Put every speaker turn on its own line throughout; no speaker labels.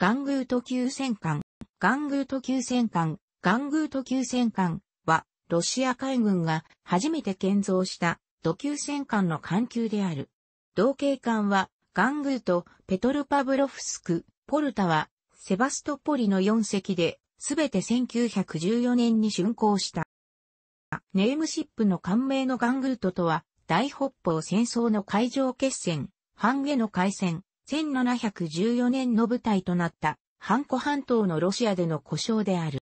ガングート級戦艦、ガングート級戦艦、ガングート級戦艦は、ロシア海軍が初めて建造した土級戦艦の艦級である。同型艦は、ガングート、ペトルパブロフスク、ポルタは、セバストポリの4隻で、すべて1914年に竣工した。ネームシップの艦名のガングートとは、大北方戦争の海上決戦、半下の海戦、1714年の舞台となったハンコ半島のロシアでの故障である。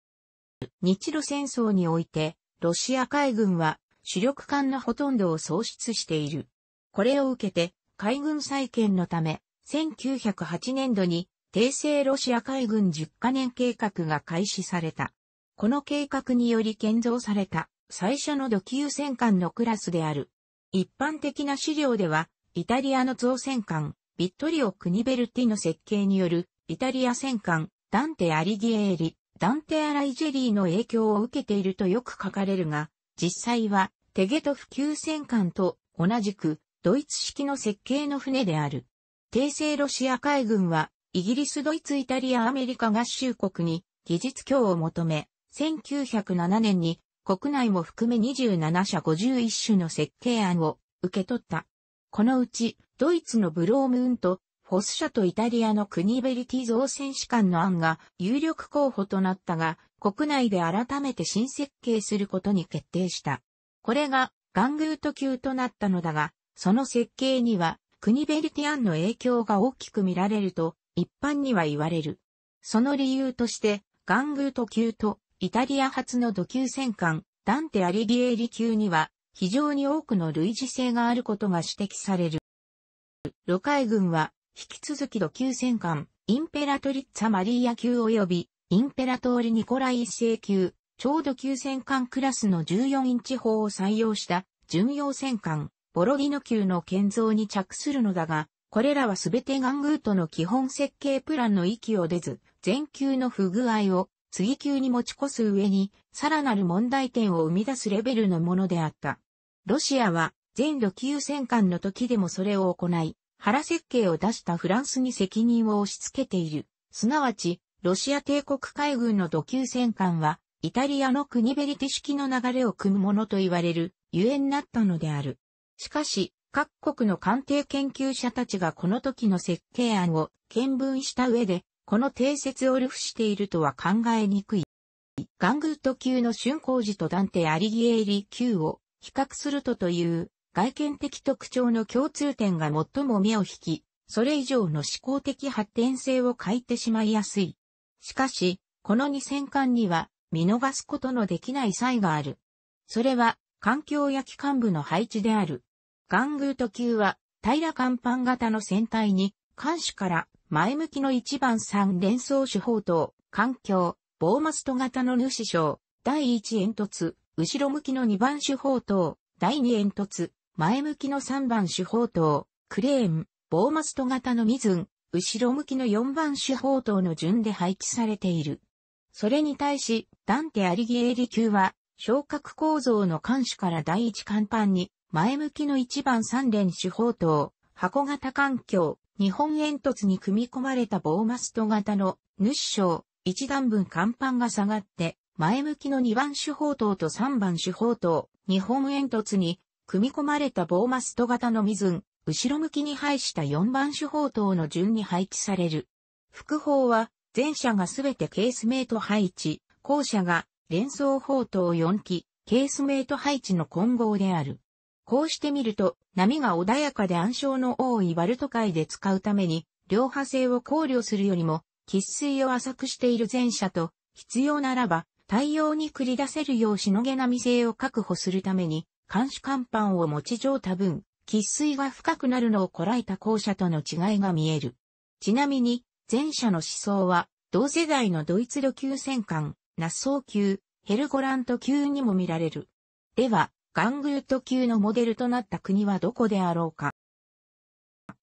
日露戦争において、ロシア海軍は主力艦のほとんどを喪失している。これを受けて、海軍再建のため、1908年度に、帝政ロシア海軍10カ年計画が開始された。この計画により建造された最初の土級戦艦のクラスである。一般的な資料では、イタリアの造船艦、ビットリオ・クニベルティの設計による、イタリア戦艦、ダンテ・アリギエーリ、ダンテ・アライジェリーの影響を受けているとよく書かれるが、実際は、テゲト普及戦艦と同じく、ドイツ式の設計の船である。帝政ロシア海軍は、イギリス、ドイツ、イタリア、アメリカ合衆国に技術供を求め、1907年に国内も含め27社51種の設計案を受け取った。このうち、ドイツのブロームーンと、フォス社とイタリアのクニベリティ造船士官の案が有力候補となったが、国内で改めて新設計することに決定した。これが、ガングート級となったのだが、その設計には、クニベリティ案の影響が大きく見られると、一般には言われる。その理由として、ガングート級と、イタリア発の土級戦艦、ダンテ・アリギエリ級には、非常に多くの類似性があることが指摘される。ロ海軍は、引き続き土級戦艦、インペラトリッツァマリーア級及び、インペラトールニコライ一世級、超土級戦艦クラスの14インチ砲を採用した、巡洋戦艦、ボロディノ級の建造に着するのだが、これらはすべてガングートの基本設計プランの域を出ず、全級の不具合を次級に持ち越す上に、さらなる問題点を生み出すレベルのものであった。ロシアは、全土級戦艦の時でもそれを行い、腹設計を出したフランスに責任を押し付けている。すなわち、ロシア帝国海軍の土級戦艦は、イタリアの国ベリテ式の流れを組むものと言われる、ゆえになったのである。しかし、各国の艦艇研究者たちがこの時の設計案を見聞した上で、この定説を流布しているとは考えにくい。ガングート級の春光寺とダンテ・アリギエーリ級を比較するとという外見的特徴の共通点が最も目を引き、それ以上の思考的発展性を欠いてしまいやすい。しかし、この二戦間には見逃すことのできない差がある。それは、環境や機関部の配置である。ガングート級は、平甲板型の船体に、艦首から前向きの一番三連装手法等、環境、ボーマスト型の主章、第一煙突、後ろ向きの二番手法等、第二煙突、前向きの三番手法等、クレーン、ボーマスト型のミズン、後ろ向きの四番手法等の順で配置されている。それに対し、ダンテ・アリギエーリ級は、昇格構造の監視から第一甲板に、前向きの一番三連手法等、箱型環境、日本煙突に組み込まれた棒マスト型の主章、一段分甲板が下がって、前向きの2番手法塔と3番手法塔、日本煙突に組み込まれた棒マスト型の水ン、後ろ向きに配した4番手法塔の順に配置される。副法は、前者がすべてケースメイト配置、後者が連想砲塔4機、ケースメイト配置の混合である。こうしてみると、波が穏やかで暗礁の多いバルト海で使うために、両派性を考慮するよりも、喫水を浅くしている前者と、必要ならば、対応に繰り出せるようしのげな未性を確保するために、監視甲板を持ち上多分、喫水が深くなるのをこらえた後者との違いが見える。ちなみに、前者の思想は、同世代のドイツ旅級戦艦、ナッソー級、ヘルゴラント級にも見られる。では、ガングート級のモデルとなった国はどこであろうか。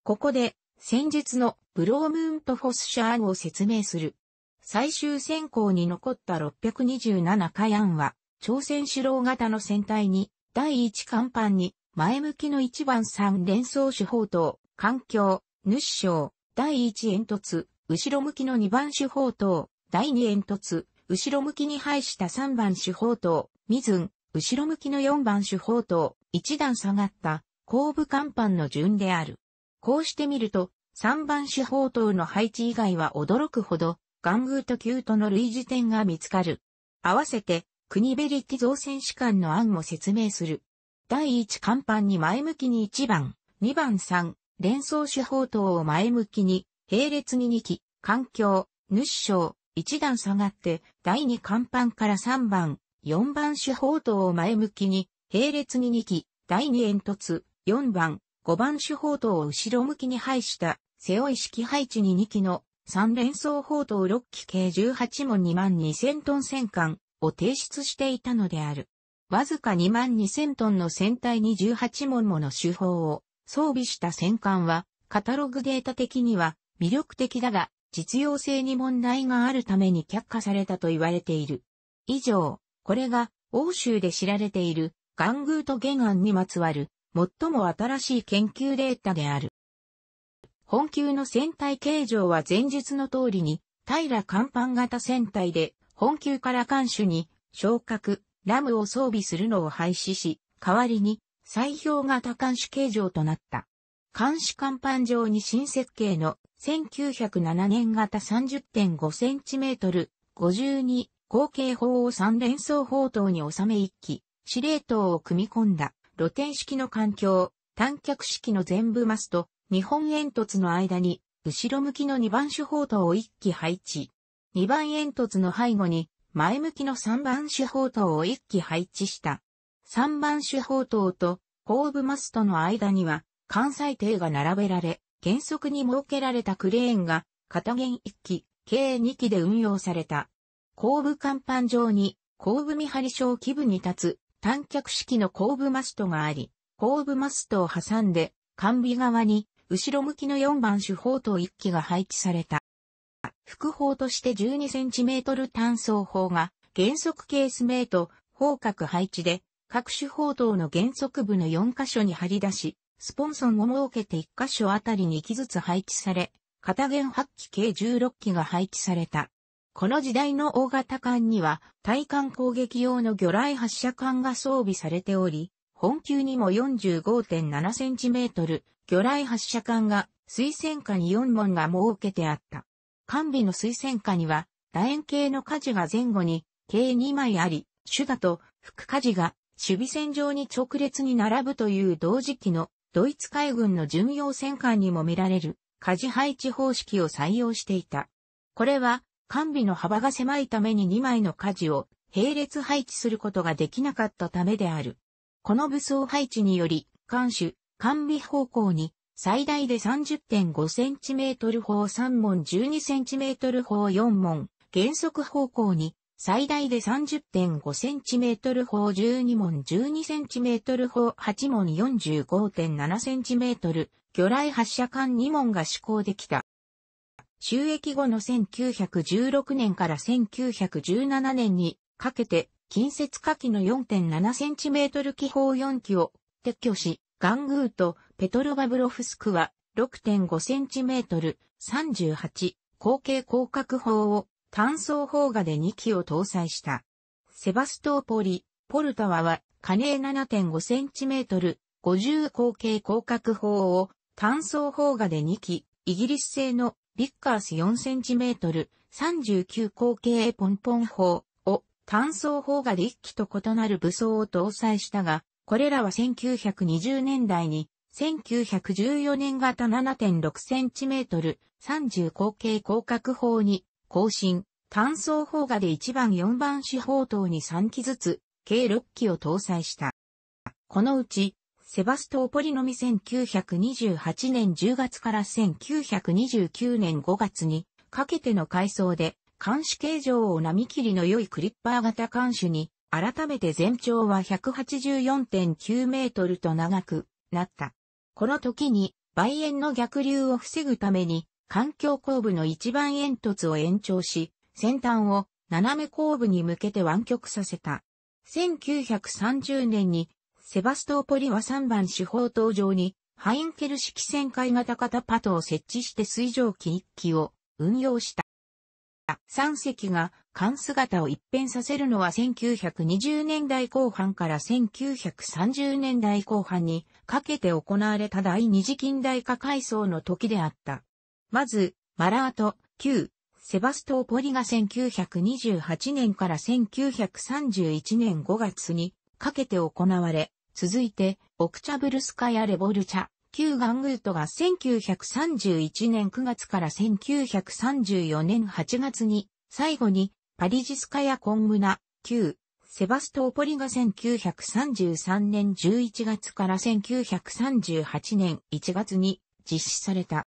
ここで、先日のブロームントフォスシャーンを説明する。最終選考に残った627カヤンは、朝鮮主郎型の船体に、第一甲板に、前向きの1番3連装手法と、環境、主章、第一煙突、後ろ向きの2番手法と、第二煙突、後ろ向きに配した3番手法と、ミズン、後ろ向きの4番手法と1段下がった後部甲板の順である。こうしてみると、3番手法等の配置以外は驚くほど、岩ーと旧との類似点が見つかる。合わせて、国ベリッテ造船士官の案も説明する。第1甲板に前向きに1番、2番3、連想手法等を前向きに、並列に2機、環境、主章、1段下がって、第2甲板から3番、4番手砲塔を前向きに、並列に2機、第2煙突、4番、5番手砲塔を後ろ向きに配した、背負い式配置に2機の、3連装砲塔6機計18門2万2000トン戦艦を提出していたのである。わずか2万2000トンの船体に18門もの手法を装備した戦艦は、カタログデータ的には魅力的だが、実用性に問題があるために却下されたと言われている。以上。これが欧州で知られている岩宮と玄ンにまつわる最も新しい研究データである。本級の船体形状は前述の通りに平甲板型船体で本級から艦首に昇格、ラムを装備するのを廃止し、代わりに砕氷型艦首形状となった。艦首甲板上に新設計の1907年型 30.5cm、52後継法を三連装砲塔に収め一機、司令塔を組み込んだ露天式の環境、短脚式の全部マスと日本煙突の間に後ろ向きの2番手砲塔を1機配置。2番煙突の背後に前向きの3番手砲塔を1機配置した。3番手砲塔と後部マストの間には関西艇が並べられ、原則に設けられたクレーンが片弦1機、計2機で運用された。後部甲板上に、後部見張り小基部に立つ、短脚式の後部マストがあり、後部マストを挟んで、完備側に、後ろ向きの4番手砲と1機が配置された。副砲として 12cm 単装砲が、原則ケースメイト、砲角配置で、各種砲塔の原則部の4箇所に張り出し、スポンソンを設けて1箇所あたりに機ずつ配置され、片弦8機計16機が配置された。この時代の大型艦には対艦攻撃用の魚雷発射艦が装備されており、本級にも4 5 7トル、魚雷発射艦が水戦下に4門が設けてあった。完備の水戦下には楕円形の舵が前後に計2枚あり、手打と副舵が守備線上に直列に並ぶという同時期のドイツ海軍の巡洋戦艦にも見られる舵配置方式を採用していた。これは完備の幅が狭いために2枚の舵を並列配置することができなかったためである。この武装配置により、艦首、完備方向に最大で 30.5cm 砲3門 12cm 砲4門、原則方向に最大で 30.5cm 砲12門 12cm 砲8門 45.7cm 魚雷発射艦2門が施行できた。収益後の1916年から1917年にかけて近接火器の 4.7cm 気泡4機を撤去し、ガングーとペトロバブロフスクは 6.5cm、38、後継広角砲を単装砲画で2機を搭載した。セバストーポリ、ポルタワは、加齢 7.5cm、50後継広角砲を単装砲画で2機、イギリス製のビッカース 4cm、39口径ポンポン砲を単装砲が1機と異なる武装を搭載したが、これらは1920年代に1914年型 7.6cm、30口径広角砲に更新、単装砲がで1番4番四方等に3機ずつ、計6機を搭載した。このうち、セバストーポリのみ1928年10月から1929年5月にかけての改装で、監視形状を波切りの良いクリッパー型監視に、改めて全長は184.9メートルと長くなった。この時に、梅園の逆流を防ぐために、環境後部の一番煙突を延長し、先端を斜め後部に向けて湾曲させた。1930年にセバストーポリは3番手法登場に、ハインケル式旋回型型パトを設置して水蒸気1機を運用した。3隻が艦姿を一変させるのは1920年代後半から1930年代後半にかけて行われた第二次近代化改装の時であった。まず、マラート、旧、セバストーポリが1928年から1931年5月にかけて行われ、続いて、オクチャブルスカヤ・レボルチャ、旧ガングートが1931年9月から1934年8月に、最後に、パリジスカヤ・コングナ、旧、セバストーポリが1933年11月から1938年1月に実施された。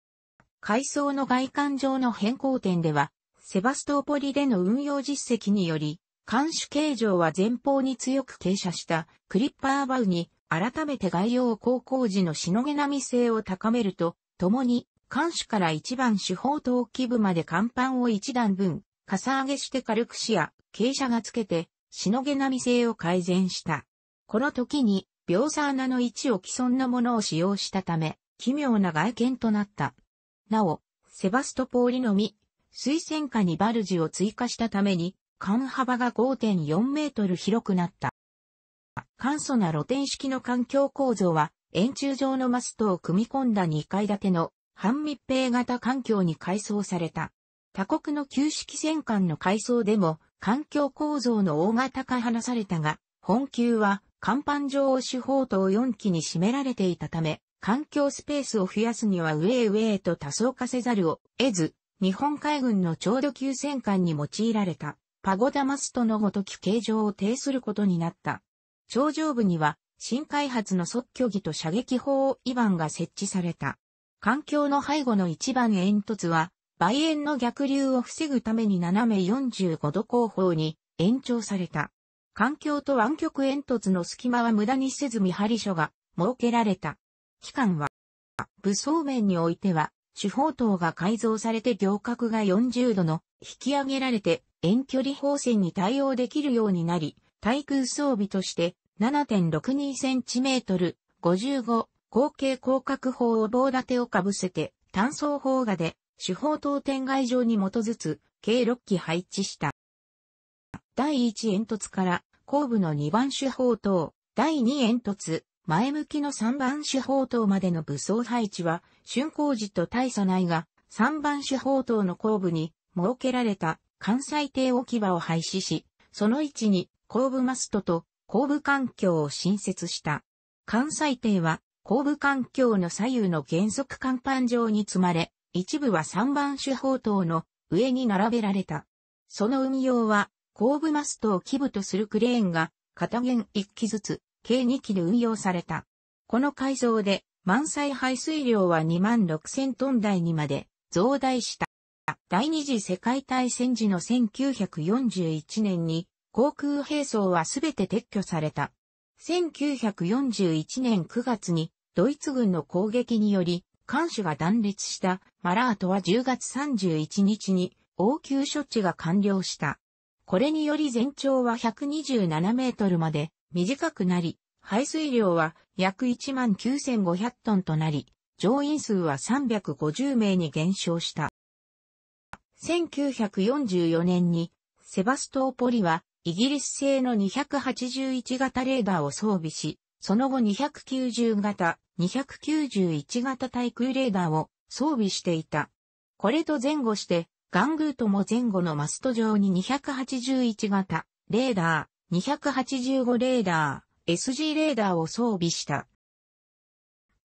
階層の外観上の変更点では、セバストーポリでの運用実績により、監視形状は前方に強く傾斜したクリッパーバウに改めて外洋航行時のしのげなみ性を高めると、共に艦首から一番四方等基部まで甲板を一段分、かさ上げして軽く視野、傾斜がつけて、しのげなみ性を改善した。この時に、秒差穴の位置を既存のものを使用したため、奇妙な外見となった。なお、セバストポーリのみ、水戦下にバルジを追加したために、間幅が5.4メートル広くなった。簡素な露天式の環境構造は、円柱状のマストを組み込んだ2階建ての半密閉型環境に改装された。他国の旧式戦艦の改装でも環境構造の大型化離されたが、本級は甲板上を四方と4機に占められていたため、環境スペースを増やすには上へ上へと多層化せざるを得ず、日本海軍のちょうど級戦艦に用いられた。パゴダマストのごとき形状を呈することになった。頂上部には、新開発の即居儀と射撃砲をイバンが設置された。環境の背後の一番煙突は、梅煙の逆流を防ぐために斜め45度後方に延長された。環境と湾曲煙突の隙間は無駄にせず見張り所が設けられた。期間は、武装面においては、主砲塔が改造されて行角が40度の引き上げられて遠距離砲戦に対応できるようになり、対空装備として 7.62cm、55、後継広角砲を棒立てをかぶせて、単装砲画で、手法等点外上に基づつ、計6機配置した。第1煙突から後部の2番手砲等、第2煙突、前向きの3番手砲等までの武装配置は、竣工時と大差ないが、3番手砲等の後部に設けられた関西艇置き場を廃止し、その位置に後部マストと後部環境を新設した。関西艇は後部環境の左右の原則甲板上に積まれ、一部は3番手法等の上に並べられた。その運用は、後部マストを基部とするクレーンが、片弦1機ずつ、計2機で運用された。この改造で、満載排水量は2万6000トン台にまで増大した。第二次世界大戦時の1941年に航空兵装はすべて撤去された。1941年9月にドイツ軍の攻撃により艦首が断裂したマラートは10月31日に応急処置が完了した。これにより全長は127メートルまで短くなり、排水量は約1万9500トンとなり、乗員数は350名に減少した。1944年に、セバストーポリは、イギリス製の281型レーダーを装備し、その後290型、291型対空レーダーを装備していた。これと前後して、ガングートも前後のマスト上に281型、レーダー、285レーダー、SG レーダーを装備した。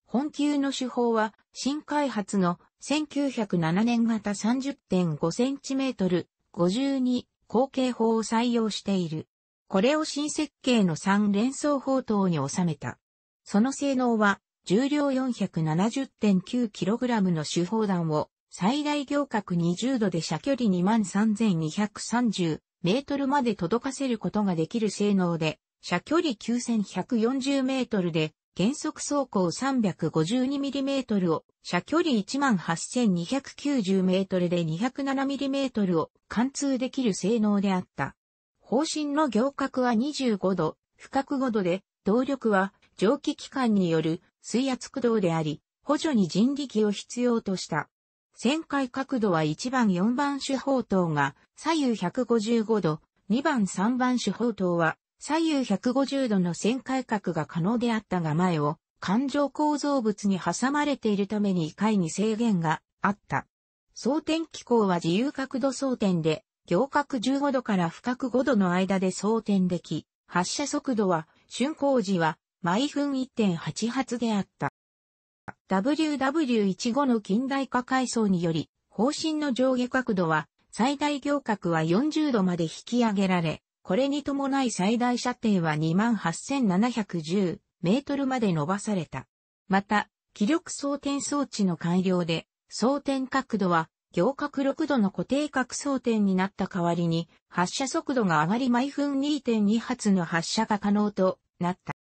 本級の手法は、新開発の1907年型 30.5cm、52、後継法を採用している。これを新設計の3連装砲塔に収めた。その性能は、重量 470.9kg の手砲弾を、最大行角20度で射距離23,230メートルまで届かせることができる性能で、射距離9140メートルで、原則走行 352mm を、車距離 18,290m で 207mm を貫通できる性能であった。方針の行角は25度、深角5度で、動力は蒸気機関による水圧駆動であり、補助に人力を必要とした。旋回角度は1番4番手砲等が左右155度、2番3番手砲等は左右150度の旋回角が可能であったが前を環状構造物に挟まれているために界に制限があった。装填機構は自由角度装填で、行角15度から深く5度の間で装填でき、発射速度は、春工時は毎分1 8発であった。WW15 の近代化階層により、方針の上下角度は、最大行角は40度まで引き上げられ、これに伴い最大射程は28,710メートルまで伸ばされた。また、気力装填装置の改良で、装填角度は行角6度の固定角装填になった代わりに、発射速度が上がり毎分2.2発の発射が可能となった。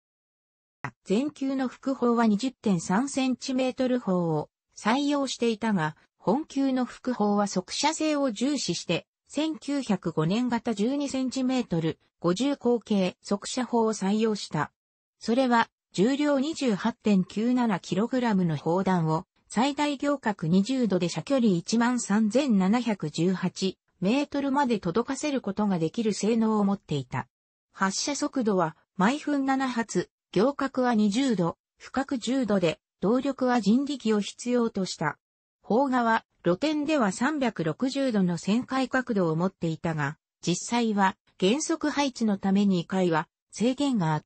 全球の副砲は 20.3cm 砲を採用していたが、本級の副砲は速射性を重視して1905年型 12cm、50口径速射砲を採用した。それは、重量 28.97kg の砲弾を、最大行角20度で射距離13,718メートルまで届かせることができる性能を持っていた。発射速度は毎分7発、行角は20度、深く10度で、動力は人力を必要とした。砲画は露店では360度の旋回角度を持っていたが、実際は減速配置のために2回は制限があっ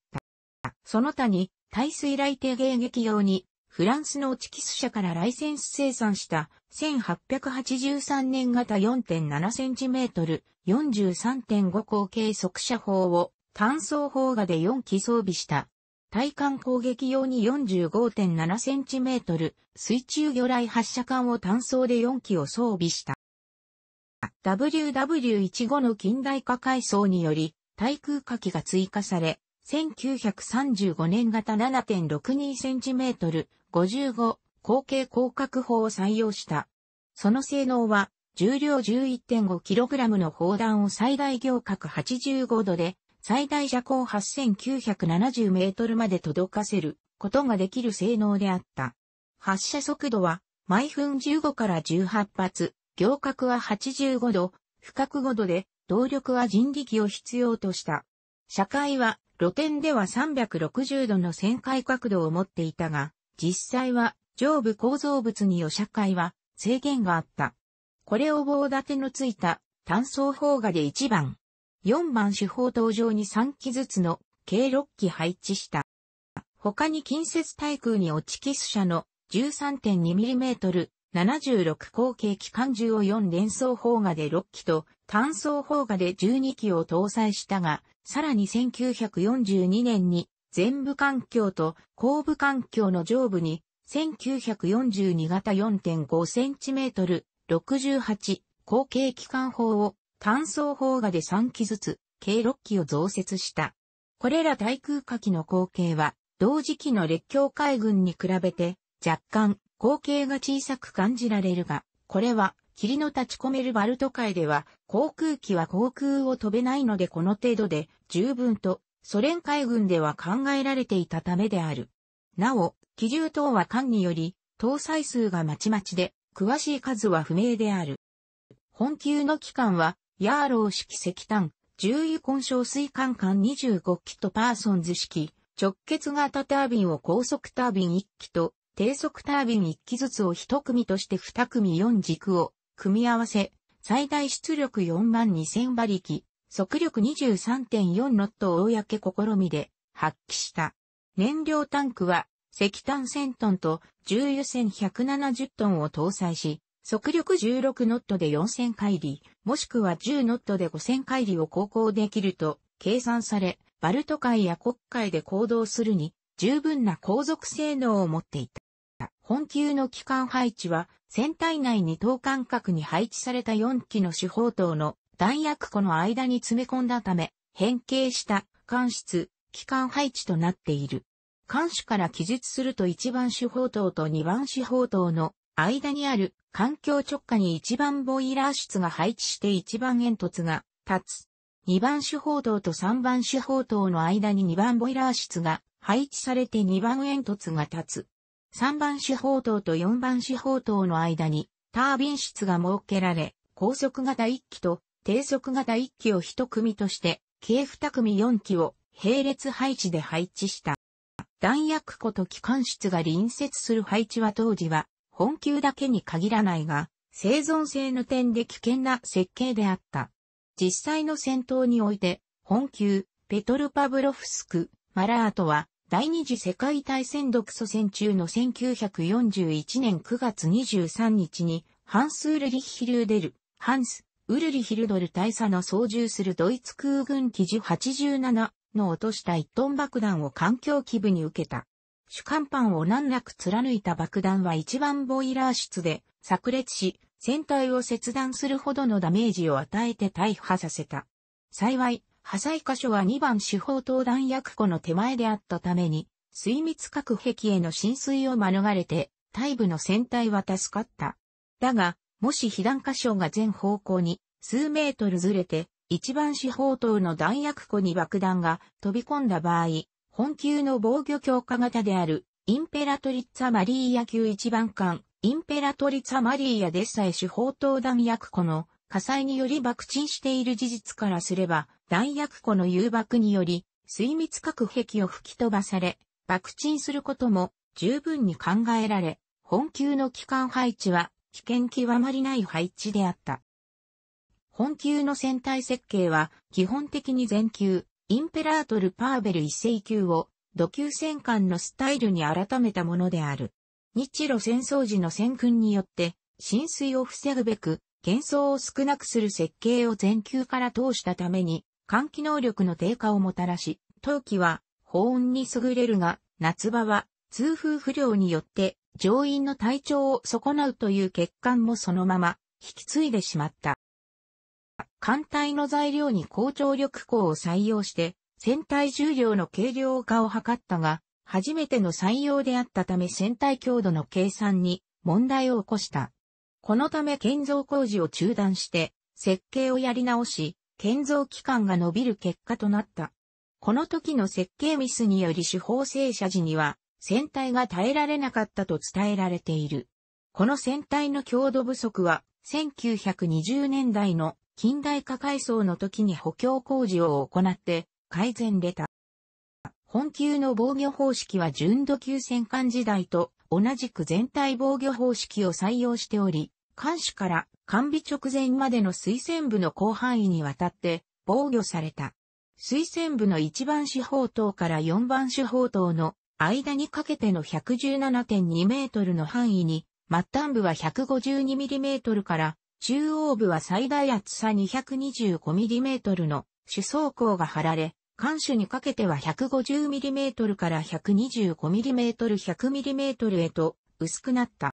た。その他に、耐水雷艇迎撃用に、フランスのチキス社からライセンス生産した1883年型 4.7cm、43.5口径速射砲を単装砲画で4機装備した対艦攻撃用に 45.7cm 水中魚雷発射管を単装で4機を装備した。WW15 の近代化改装により、対空火器が追加され、1935年型 7.62cm、55、後継広角砲を採用した。その性能は、重量 11.5kg の砲弾を最大行角85度で、最大車高8970メートルまで届かせることができる性能であった。発射速度は毎分15から18発、行角は85度、不覚5度で、動力は人力を必要とした。車界は露天では360度の旋回角度を持っていたが、実際は上部構造物によ車界は制限があった。これを棒立てのついた単装砲画で一番、4番手法登場に3機ずつの計6機配置した。他に近接対空に落ちキス車の 13.2mm、76口径機関銃を4連装砲画で6機と単装砲画で12機を搭載したが、さらに1942年に全部環境と後部環境の上部に1942型 4.5cm、68口径機関砲を単装砲画で3機ずつ、計6機を増設した。これら対空火器の口径は、同時期の列強海軍に比べて、若干、口径が小さく感じられるが、これは、霧の立ち込めるバルト海では、航空機は航空を飛べないのでこの程度で十分と、ソ連海軍では考えられていたためである。なお、機銃等は艦により、搭載数がまちまちで、詳しい数は不明である。本級の機関はヤーロー式石炭、重油混焼水管管25機とパーソンズ式、直結型タービンを高速タービン1機と低速タービン1機ずつを1組として2組4軸を組み合わせ、最大出力4万2000馬力、速力23.4ノットを公試みで発揮した。燃料タンクは石炭1000トンと重油1170トンを搭載し、速力16ノットで4000回り、もしくは10ノットで5000回里を航行できると計算され、バルト海や国海で行動するに十分な航続性能を持っていた。本級の機関配置は、船体内に等間隔に配置された4機の主砲塔の弾薬庫の間に詰め込んだため、変形した艦室、機関配置となっている。艦首から記述すると1番主砲塔と2番主砲塔の間にある環境直下に一番ボイラー室が配置して一番煙突が立つ。二番手砲塔と三番手砲塔の間に二番ボイラー室が配置されて二番煙突が立つ。三番手砲塔と四番手砲塔の間にタービン室が設けられ、高速型一機と低速型一機を一組として、計二組四機を並列配置で配置した。弾薬庫と機関室が隣接する配置は当時は本級だけに限らないが、生存性の点で危険な設計であった。実際の戦闘において、本級、ペトルパブロフスク、マラートは、第二次世界大戦独ソ戦中の1941年9月23日に、ハンス・ウルリヒルデル、ハンス、ウルリヒルドル大佐の操縦するドイツ空軍機ジ87の落とした一トン爆弾を環境基部に受けた。主甲板を難なく貫いた爆弾は一番ボイラー室で炸裂し、船体を切断するほどのダメージを与えて大破させた。幸い、破砕箇所は2番四方灯弾薬庫の手前であったために、水密隔壁への浸水を免れて、大部の船体は助かった。だが、もし被弾箇所が全方向に数メートルずれて、一番四方塔の弾薬庫に爆弾が飛び込んだ場合、本級の防御強化型である、インペラトリッツァマリーヤ級一番艦、インペラトリッツァマリーヤでさえ手法等弾薬庫の火災により爆沈している事実からすれば、弾薬庫の誘爆により、水密核壁を吹き飛ばされ、爆沈することも十分に考えられ、本級の機関配置は危険極まりない配置であった。本級の船体設計は基本的に全級、インペラートル・パーベル一世級を、土級戦艦のスタイルに改めたものである。日露戦争時の戦訓によって、浸水を防ぐべく、幻想を少なくする設計を全球から通したために、換気能力の低下をもたらし、冬季は保温に優れるが、夏場は通風不良によって乗員の体調を損なうという欠陥もそのまま引き継いでしまった。艦隊の材料に高張力鋼を採用して、船体重量の軽量化を図ったが、初めての採用であったため船体強度の計算に問題を起こした。このため建造工事を中断して、設計をやり直し、建造期間が伸びる結果となった。この時の設計ミスにより手法正社時には、船体が耐えられなかったと伝えられている。この船体の強度不足は、1920年代の近代化改装の時に補強工事を行って改善出た。本級の防御方式は純度級戦艦時代と同じく全体防御方式を採用しており、艦首から完備直前までの推薦部の広範囲にわたって防御された。推薦部の1番四方塔から4番四方塔の間にかけての117.2メートルの範囲に、末端部は152ミリメートルから中央部は最大厚さ 225mm の主装甲が張られ、艦首にかけては 150mm から 125mm100mm へと薄くなった。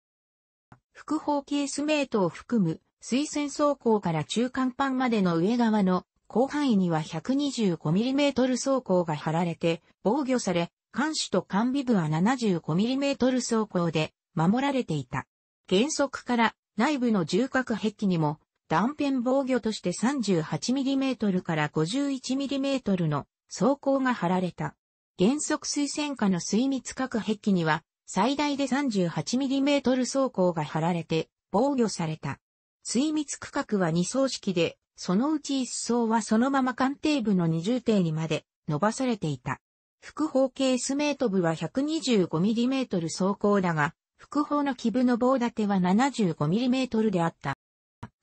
副方ースメートを含む水線装甲から中間板までの上側の広範囲には 125mm 装甲が張られて防御され、艦首と艦尾部は 75mm 装甲で守られていた。原則から内部の重角壁にも断片防御として 38mm から 51mm の装甲が貼られた。原則水戦下の水密核壁には最大で 38mm 装甲が貼られて防御された。水密区画は2層式で、そのうち1層はそのまま艦艇部の二重艇にまで伸ばされていた。副方形スメート部は 125mm 装甲だが、副砲の基部の棒立ては 75mm であった。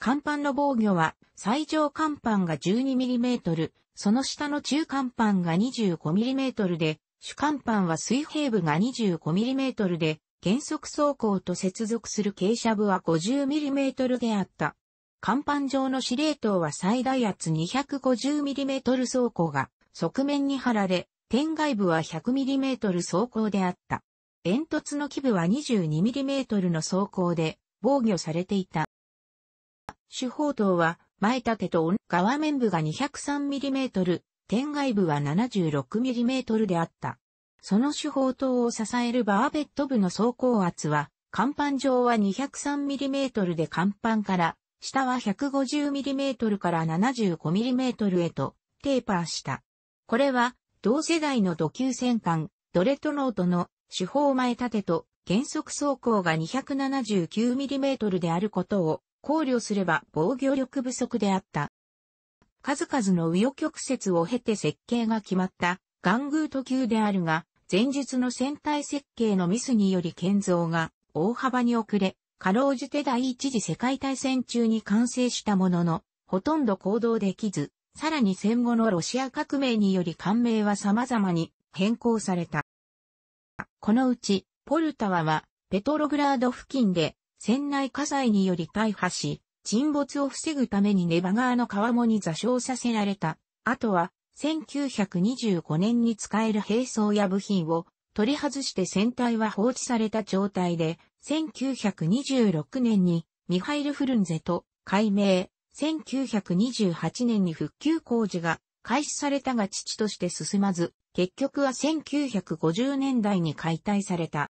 甲板の防御は、最上甲板が 12mm、その下の中甲板が 25mm で、主甲板は水平部が 25mm で、原則走行と接続する傾斜部は 50mm であった。甲板上の司令塔は最大圧 250mm 走行が側面に張られ、天外部は 100mm 走行であった。煙突の基部は 22mm の装甲で防御されていた。主砲塔は前立てと側面部が 203mm、天外部は 76mm であった。その主砲塔を支えるバーベット部の走行圧は、甲板上は 203mm で甲板から、下は 150mm から 75mm へとテーパーした。これは、同世代の土級戦艦、ドレトノートの手法前立てと原則走行が 279mm であることを考慮すれば防御力不足であった。数々の右翼曲折を経て設計が決まったガングート級であるが、前述の船体設計のミスにより建造が大幅に遅れ、かろうじて第一次世界大戦中に完成したものの、ほとんど行動できず、さらに戦後のロシア革命により艦名は様々に変更された。このうち、ポルタワは、ペトログラード付近で、船内火災により大破し、沈没を防ぐためにネバ川の川面に座礁させられた。あとは、1925年に使える兵装や部品を取り外して船体は放置された状態で、1926年にミハイル・フルンゼと改名、1928年に復旧工事が開始されたが父として進まず、結局は1950年代に解体された。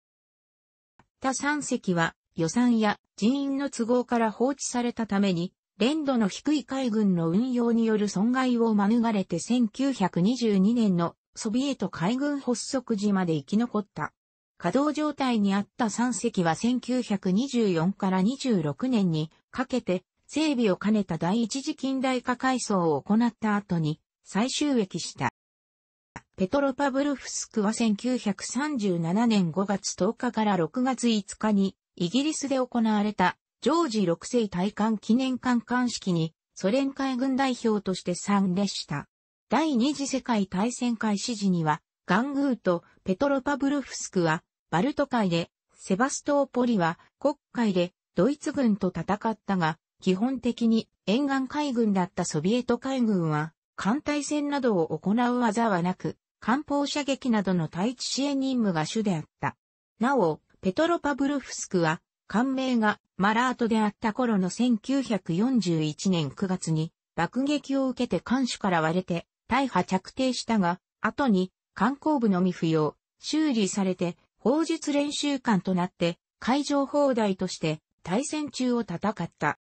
他3隻は予算や人員の都合から放置されたために、連度の低い海軍の運用による損害を免れて1922年のソビエト海軍発足時まで生き残った。稼働状態にあった3隻は1924から26年にかけて整備を兼ねた第一次近代化改装を行った後に最終益した。ペトロパブルフスクは1937年5月10日から6月5日にイギリスで行われたジョージ6世大冠記念館艦式にソ連海軍代表として参列した。第二次世界大戦開始時にはガングーとペトロパブルフスクはバルト海で、セバストーポリは黒海でドイツ軍と戦ったが、基本的に沿岸海軍だったソビエト海軍は艦隊戦などを行う技はなく、艦砲射撃などの対地支援任務が主であった。なお、ペトロパブルフスクは、艦名がマラートであった頃の1941年9月に爆撃を受けて艦首から割れて大破着底したが、後に艦工部のみ不要、修理されて砲術練習艦となって海上砲台として対戦中を戦った。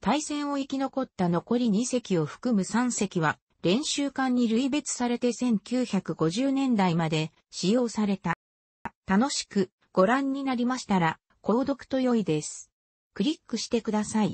対戦を生き残った残り2隻を含む3隻は練習艦に類別されて1950年代まで使用された。楽しくご覧になりましたら、購読と良いです。クリックしてください。